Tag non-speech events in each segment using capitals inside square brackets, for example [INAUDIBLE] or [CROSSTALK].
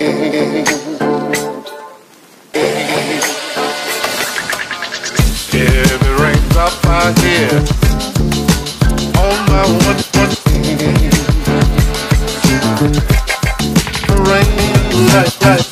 Heavy rains up out here, on oh my one foot. Rain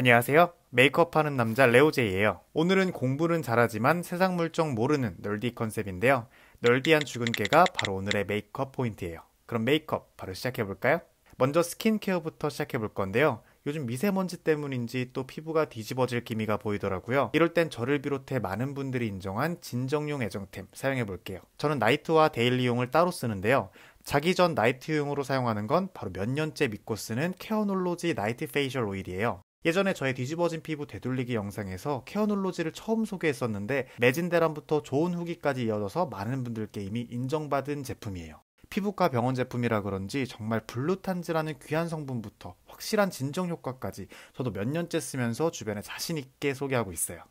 안녕하세요. 메이크업 하는 남자 레오제이예요. 오늘은 공부는 잘하지만 세상 물정 모르는 널디 컨셉인데요. 널디한 주근깨가 바로 오늘의 메이크업 포인트예요. 그럼 메이크업 바로 시작해 볼까요? 먼저 스킨케어부터 시작해 볼 건데요. 요즘 미세먼지 때문인지 또 피부가 뒤집어질 기미가 보이더라고요. 이럴 땐 저를 비롯해 많은 분들이 인정한 진정용 애정템 사용해 볼게요. 저는 나이트와 데일리용을 따로 쓰는데요. 자기 전 나이트용으로 사용하는 건 바로 몇 년째 믿고 쓰는 케어놀로지 나이트 페이셜 오일이에요. 예전에 저의 뒤집어진 피부 되돌리기 영상에서 케어놀로지를 처음 소개했었는데 매진 대란부터 좋은 후기까지 이어져서 많은 분들께 이미 인정받은 제품이에요. 피부과 병원 제품이라 그런지 정말 블루탄즈라는 귀한 성분부터 확실한 진정 효과까지 저도 몇 년째 쓰면서 주변에 자신 있게 소개하고 있어요.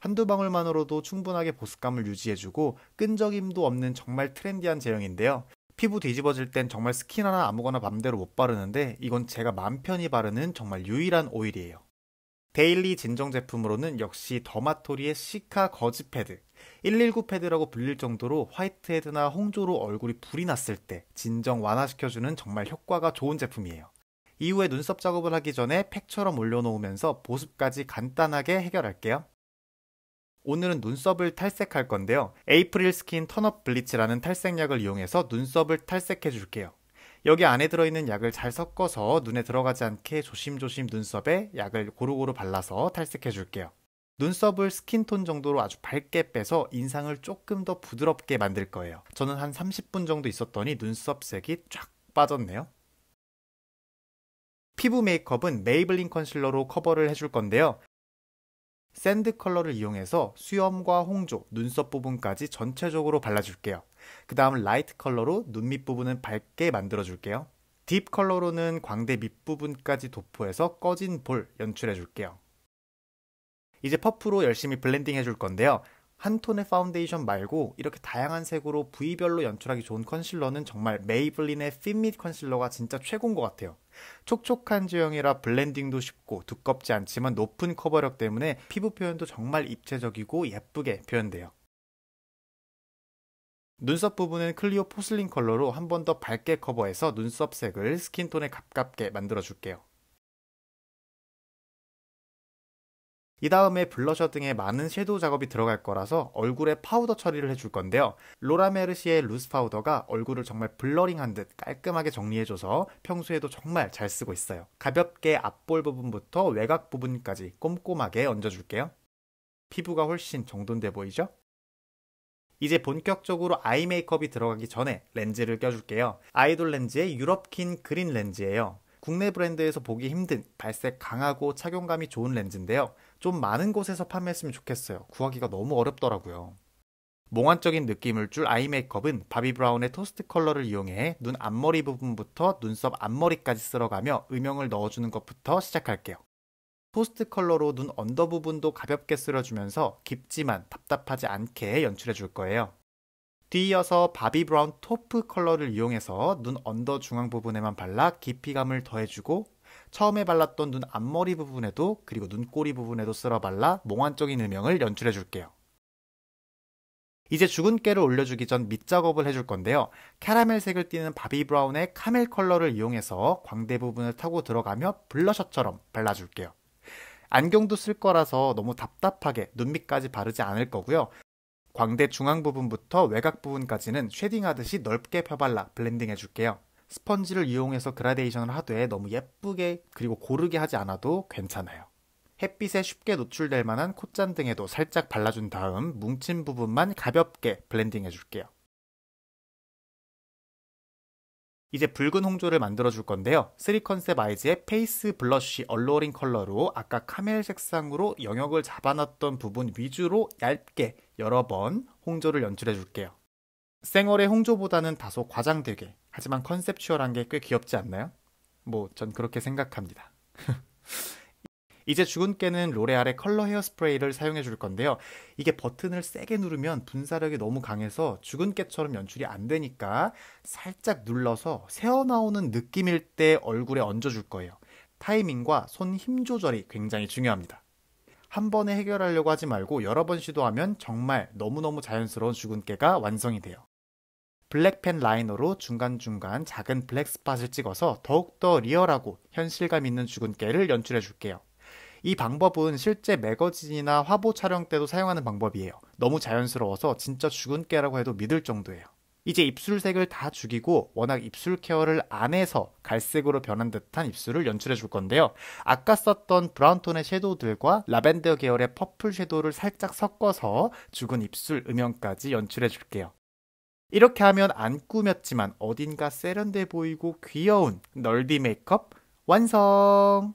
한두 방울만으로도 충분하게 보습감을 유지해주고 끈적임도 없는 정말 트렌디한 제형인데요. 피부 뒤집어질 땐 정말 스킨 하나 아무거나 맘대로 못 바르는데 이건 제가 맘 편히 바르는 정말 유일한 오일이에요. 데일리 진정 제품으로는 역시 더마토리의 시카 거즈 패드, 119 패드라고 불릴 정도로 화이트헤드나 홍조로 얼굴이 불이 났을 때 진정 완화시켜주는 정말 효과가 좋은 제품이에요. 이후에 눈썹 작업을 하기 전에 팩처럼 올려놓으면서 보습까지 간단하게 해결할게요. 오늘은 눈썹을 탈색할 건데요. 에이프릴 스킨 턴업 블리치라는 탈색약을 이용해서 눈썹을 탈색해 줄게요. 여기 안에 들어있는 약을 잘 섞어서 눈에 들어가지 않게 조심조심 눈썹에 약을 고루고루 발라서 탈색해 줄게요. 눈썹을 스킨톤 정도로 아주 밝게 빼서 인상을 조금 더 부드럽게 만들 거예요. 저는 한 30분 정도 있었더니 눈썹 색이 쫙 빠졌네요. 피부 메이크업은 메이블린 컨실러로 커버를 해 줄 건데요. 샌드 컬러를 이용해서 수염과 홍조, 눈썹 부분까지 전체적으로 발라줄게요. 그 다음 라이트 컬러로 눈 밑부분은 밝게 만들어줄게요. 딥 컬러로는 광대 밑부분까지 도포해서 꺼진 볼 연출해줄게요. 이제 퍼프로 열심히 블렌딩 해줄 건데요. 한 톤의 파운데이션 말고 이렇게 다양한 색으로 부위별로 연출하기 좋은 컨실러는 정말 메이블린의 핏밋 컨실러가 진짜 최고인 것 같아요. 촉촉한 지형이라 블렌딩도 쉽고 두껍지 않지만 높은 커버력 때문에 피부 표현도 정말 입체적이고 예쁘게 표현돼요. 눈썹 부분은 클리오 포슬린 컬러로 한 번 더 밝게 커버해서 눈썹 색을 스킨톤에 가깝게 만들어줄게요. 이 다음에 블러셔 등의 많은 섀도우 작업이 들어갈 거라서 얼굴에 파우더 처리를 해줄 건데요. 로라 메르시의 루스 파우더가 얼굴을 정말 블러링한 듯 깔끔하게 정리해줘서 평소에도 정말 잘 쓰고 있어요. 가볍게 앞볼 부분부터 외곽 부분까지 꼼꼼하게 얹어줄게요. 피부가 훨씬 정돈돼 보이죠? 이제 본격적으로 아이 메이크업이 들어가기 전에 렌즈를 껴줄게요. 아이돌 렌즈의 유럽킨 그린 렌즈예요. 국내 브랜드에서 보기 힘든 발색 강하고 착용감이 좋은 렌즈인데요. 좀 많은 곳에서 판매했으면 좋겠어요. 구하기가 너무 어렵더라고요. 몽환적인 느낌을 줄 아이 메이크업은 바비 브라운의 토스트 컬러를 이용해 눈 앞머리 부분부터 눈썹 앞머리까지 쓸어가며 음영을 넣어주는 것부터 시작할게요. 토스트 컬러로 눈 언더 부분도 가볍게 쓸어주면서 깊지만 답답하지 않게 연출해 줄 거예요. 뒤이어서 바비 브라운 토프 컬러를 이용해서 눈 언더 중앙 부분에만 발라 깊이감을 더해주고 처음에 발랐던 눈 앞머리 부분에도 그리고 눈꼬리 부분에도 쓸어 발라 몽환적인 음영을 연출해 줄게요. 이제 죽은 깨를 올려주기 전 밑작업을 해줄 건데요. 캐러멜색을 띠는 바비 브라운의 카멜 컬러를 이용해서 광대 부분을 타고 들어가며 블러셔처럼 발라줄게요. 안경도 쓸 거라서 너무 답답하게 눈밑까지 바르지 않을 거고요. 광대 중앙 부분부터 외곽 부분까지는 쉐딩하듯이 넓게 펴발라 블렌딩해 줄게요. 스펀지를 이용해서 그라데이션을 하되 너무 예쁘게 그리고 고르게 하지 않아도 괜찮아요. 햇빛에 쉽게 노출될 만한 콧잔 등에도 살짝 발라준 다음 뭉친 부분만 가볍게 블렌딩해 줄게요. 이제 붉은 홍조를 만들어 줄 건데요. 3컨셉 아이즈의 페이스 블러쉬 얼로링 컬러로 아까 카멜 색상으로 영역을 잡아놨던 부분 위주로 얇게 여러 번 홍조를 연출해 줄게요. 생얼의 홍조보다는 다소 과장되게 하지만 컨셉추얼한 게 꽤 귀엽지 않나요? 뭐 전 그렇게 생각합니다. [LAUGHS] 이제 죽은 깨는 로레알의 컬러 헤어스프레이를 사용해 줄 건데요. 이게 버튼을 세게 누르면 분사력이 너무 강해서 죽은 깨처럼 연출이 안 되니까 살짝 눌러서 새어나오는 느낌일 때 얼굴에 얹어줄 거예요. 타이밍과 손 힘 조절이 굉장히 중요합니다. 한 번에 해결하려고 하지 말고 여러 번 시도하면 정말 너무너무 자연스러운 죽은 깨가 완성이 돼요. 블랙펜 라이너로 중간중간 작은 블랙스팟을 찍어서 더욱더 리얼하고 현실감 있는 주근깨를 연출해 줄게요. 이 방법은 실제 매거진이나 화보 촬영 때도 사용하는 방법이에요. 너무 자연스러워서 진짜 죽은 깨라고 해도 믿을 정도예요. 이제 입술색을 다 죽이고 워낙 입술 케어를 안 해서 갈색으로 변한 듯한 입술을 연출해 줄 건데요. 아까 썼던 브라운톤의 섀도우들과 라벤더 계열의 퍼플 섀도우를 살짝 섞어서 죽은 입술 음영까지 연출해 줄게요. 이렇게 하면 안 꾸몄지만 어딘가 세련돼 보이고 귀여운 널디 메이크업 완성!